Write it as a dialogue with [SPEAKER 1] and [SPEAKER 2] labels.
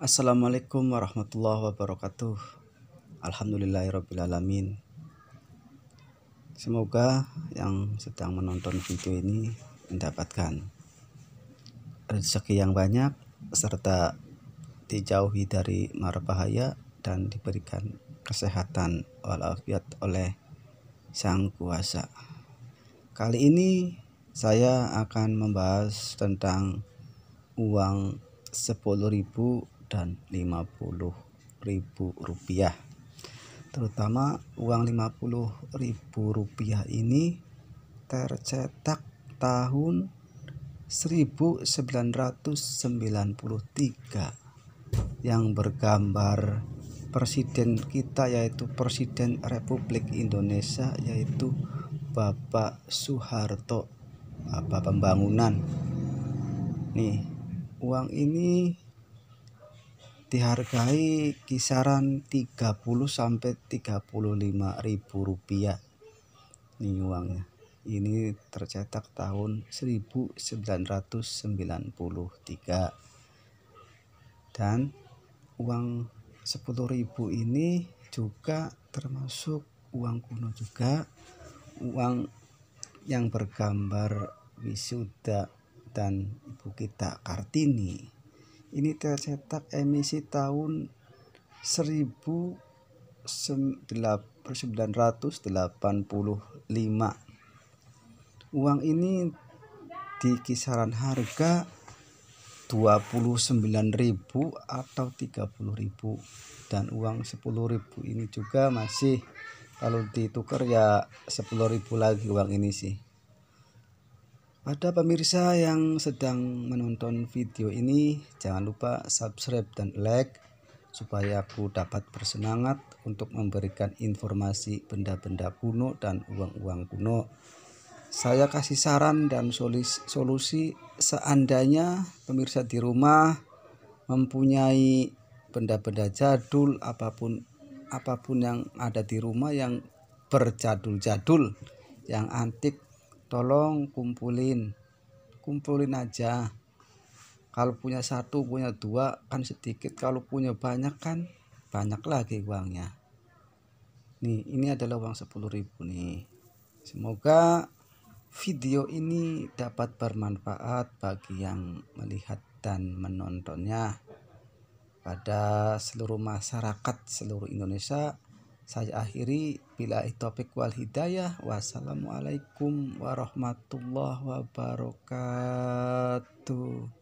[SPEAKER 1] Assalamualaikum warahmatullahi wabarakatuh Alhamdulillahirrabbilalamin Semoga yang sedang menonton video ini mendapatkan rezeki yang banyak serta dijauhi dari mara bahaya dan diberikan kesehatan walafiat oleh Sang Kuasa. Kali ini saya akan membahas tentang uang 10.000 dan Rp50.000 terutama uang Rp50.000 ini tercetak tahun 1993 yang bergambar presiden kita yaitu Presiden Republik Indonesia yaitu Bapak Soeharto Bapak pembangunan nih uang ini dihargai kisaran 30 sampai 35 ribu rupiah nih uangnya ini tercetak tahun 1993 dan uang 10.000 ini juga termasuk uang kuno juga uang yang bergambar wisuda dan ibu kita Kartini ini tercetak emisi tahun 1985 uang ini di kisaran harga 29.000 atau 30.000 dan uang 10.000 ini juga masih kalau ditukar ya 10.000 lagi uang ini sih pada pemirsa yang sedang menonton video ini, jangan lupa subscribe dan like supaya aku dapat bersemangat untuk memberikan informasi benda-benda kuno dan uang-uang kuno. Saya kasih saran dan solusi seandainya pemirsa di rumah mempunyai benda-benda jadul apapun apapun yang ada di rumah yang berjadul-jadul, yang antik tolong kumpulin kumpulin aja kalau punya satu punya dua kan sedikit kalau punya banyak kan banyak lagi uangnya nih ini adalah uang 10.000 nih semoga video ini dapat bermanfaat bagi yang melihat dan menontonnya pada seluruh masyarakat seluruh Indonesia saya akhiri bila topik wal hidayah. Wassalamualaikum warahmatullahi wabarakatuh.